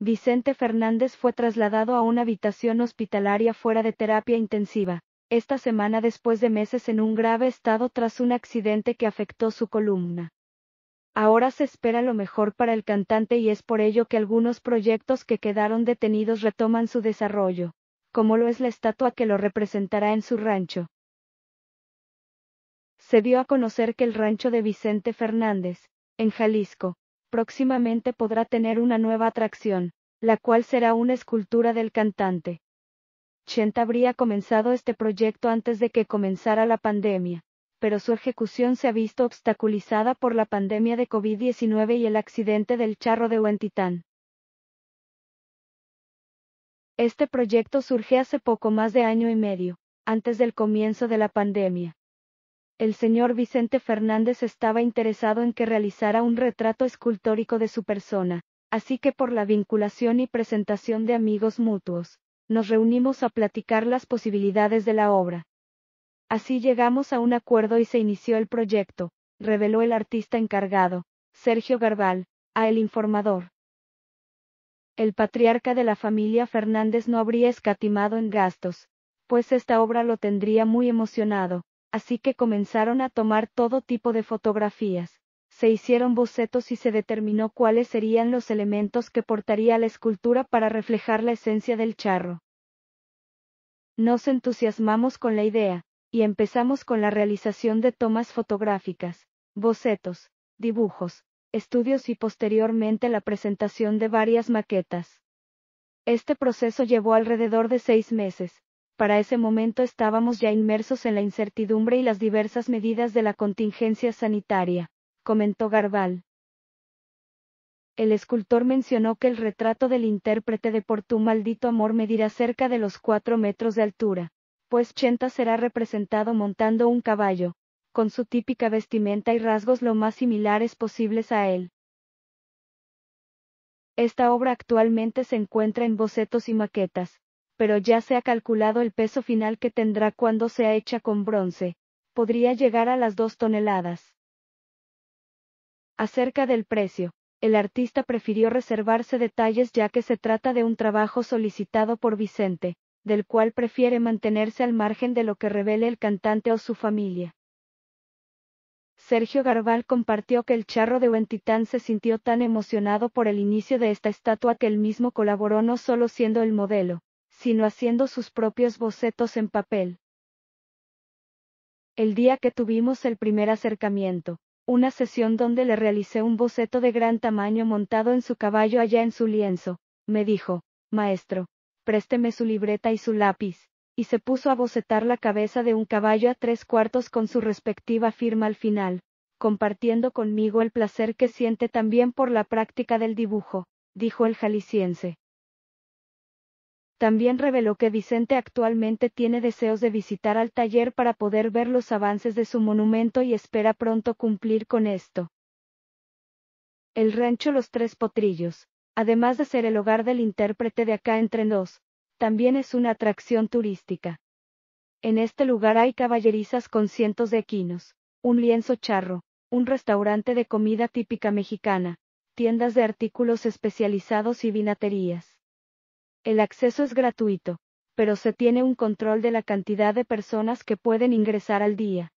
Vicente Fernández fue trasladado a una habitación hospitalaria fuera de terapia intensiva, esta semana después de meses en un grave estado tras un accidente que afectó su columna. Ahora se espera lo mejor para el cantante y es por ello que algunos proyectos que quedaron detenidos retoman su desarrollo, como lo es la estatua que lo representará en su rancho. Se dio a conocer que el rancho de Vicente Fernández, en Jalisco, próximamente podrá tener una nueva atracción, la cual será una escultura del cantante. Chent habría comenzado este proyecto antes de que comenzara la pandemia, pero su ejecución se ha visto obstaculizada por la pandemia de COVID-19 y el accidente del charro de Huentitán. Este proyecto surge hace poco más de año y medio, antes del comienzo de la pandemia el señor Vicente Fernández estaba interesado en que realizara un retrato escultórico de su persona, así que por la vinculación y presentación de amigos mutuos, nos reunimos a platicar las posibilidades de la obra. Así llegamos a un acuerdo y se inició el proyecto, reveló el artista encargado, Sergio Garbal, a El Informador. El patriarca de la familia Fernández no habría escatimado en gastos, pues esta obra lo tendría muy emocionado, así que comenzaron a tomar todo tipo de fotografías. Se hicieron bocetos y se determinó cuáles serían los elementos que portaría la escultura para reflejar la esencia del charro. Nos entusiasmamos con la idea, y empezamos con la realización de tomas fotográficas, bocetos, dibujos, estudios y posteriormente la presentación de varias maquetas. Este proceso llevó alrededor de seis meses, para ese momento estábamos ya inmersos en la incertidumbre y las diversas medidas de la contingencia sanitaria, comentó Garbal. El escultor mencionó que el retrato del intérprete de Por tu maldito amor medirá cerca de los cuatro metros de altura, pues Chenta será representado montando un caballo, con su típica vestimenta y rasgos lo más similares posibles a él. Esta obra actualmente se encuentra en bocetos y maquetas, pero ya se ha calculado el peso final que tendrá cuando sea hecha con bronce, podría llegar a las 2 toneladas. Acerca del precio, el artista prefirió reservarse detalles ya que se trata de un trabajo solicitado por Vicente, del cual prefiere mantenerse al margen de lo que revele el cantante o su familia. Sergio Garbal compartió que el charro de Huentitán se sintió tan emocionado por el inicio de esta estatua que él mismo colaboró no solo siendo el modelo, sino haciendo sus propios bocetos en papel. El día que tuvimos el primer acercamiento, una sesión donde le realicé un boceto de gran tamaño montado en su caballo allá en su lienzo, me dijo, Maestro, présteme su libreta y su lápiz, y se puso a bocetar la cabeza de un caballo a tres cuartos con su respectiva firma al final, compartiendo conmigo el placer que siente también por la práctica del dibujo, dijo el jalisciense. También reveló que Vicente actualmente tiene deseos de visitar al taller para poder ver los avances de su monumento y espera pronto cumplir con esto. El rancho Los Tres Potrillos, además de ser el hogar del intérprete de acá entre dos, también es una atracción turística. En este lugar hay caballerizas con cientos de equinos, un lienzo charro, un restaurante de comida típica mexicana, tiendas de artículos especializados y vinaterías. El acceso es gratuito, pero se tiene un control de la cantidad de personas que pueden ingresar al día.